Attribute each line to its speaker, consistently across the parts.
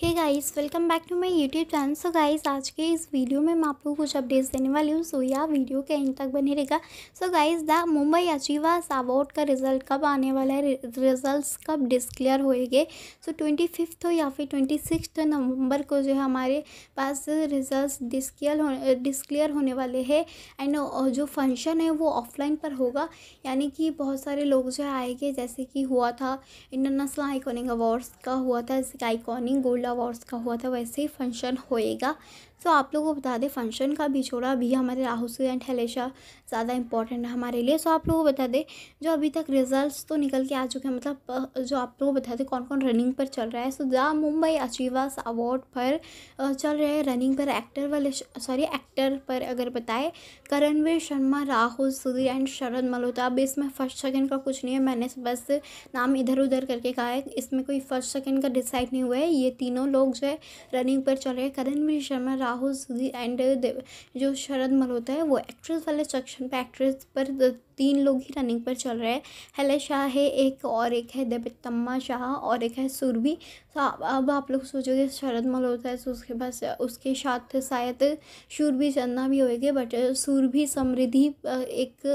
Speaker 1: hey guys welcome back to my YouTube channel so guys आज के इस video में मैं आपको कुछ अपडेट्स देने वाली हूँ सो या वीडियो के एंड तक बने रहेगा so guys the Mumbai achievers award का रिजल्ट कब आने वाला है रिजल्ट्स कब डिस्क्लेयर होएंगे सो ट्वेंटी फिफ्थ हो या फिर ट्वेंटी सिक्स नवंबर को जो है हमारे पास रिजल्ट डिस्क्लियर हो डिस्क्लेयर होने वाले है एंड जो फंक्शन है वो ऑफलाइन पर होगा यानी कि बहुत सारे लोग जो है आएंगे जैसे कि हुआ था इंटरनेशनल आइकॉनिक अवार्ड्स का हुआ था आइकॉनिक गोल्ड सोलह अवार्ड्स का हुआ था वैसे ही फंक्शन होएगा सो तो आप लोगों को बता दें फंक्शन का छोड़ा अभी हमारे राहुल से एंड हलेशा ज़्यादा इंपॉर्टेंट है हमारे लिए सो तो आप लोगों को बता दें जो अभी तक रिजल्ट्स तो निकल के आ चुके हैं मतलब जो आप लोगों को बता दें कौन कौन रनिंग पर चल रहा है so the Mumbai achievers award पर चल रहे हैं रनिंग पर एक्टर वाले सॉरी एक्टर पर अगर बताए करणवीर शर्मा राहुल सुधीर एंड शरद मल्होत्रा अब इसमें फर्स्ट सेकेंड का कुछ नहीं है मैंने बस नाम इधर उधर करके कहा है इसमें कोई फर्स्ट सेकेंड का डिसाइड नहीं हुआ है ये तीन तीनों लोग जो है रनिंग पर चल रहे करण भी शर्मा राहुल सुधी एंड जो शरद मल्होत्रा है वो एक्ट्रेस वाले सेक्शन पर एक्ट्रेस पर तीन लोग ही रनिंग पर चल रहे हैं हेले शाह है एक और एक है दबितम्मा शाह और एक है सुरभि तो अब आप लोग सोचोगे शरद मल्होत्रा है तो उसके पास उसके साथ शायद सुरभि चंदना भी होएगी बट सुरभि समृद्धि एक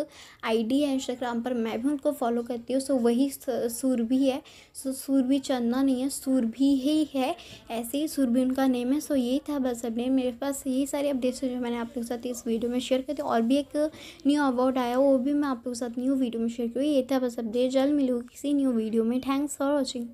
Speaker 1: आईडी है इंस्टाग्राम पर मैं भी उनको फॉलो करती हूँ सो वही सुरभि है सो सुरभि चंदना नहीं है सुरभि ही है ऐसे ही सुरभि उनका नेम है सो यही था बस अपने मेरे पास यही सारी अपडेट्स जो मैंने आप लोग के साथ इस वीडियो में शेयर करती और भी एक न्यू अवार्ड आया वो भी मैं आप लोगों के साथ न्यू वीडियो में शेयर करिए ये था बस अपडेट जल्द मिलूंगी किसी न्यू वीडियो में थैंक्स फॉर वॉचिंग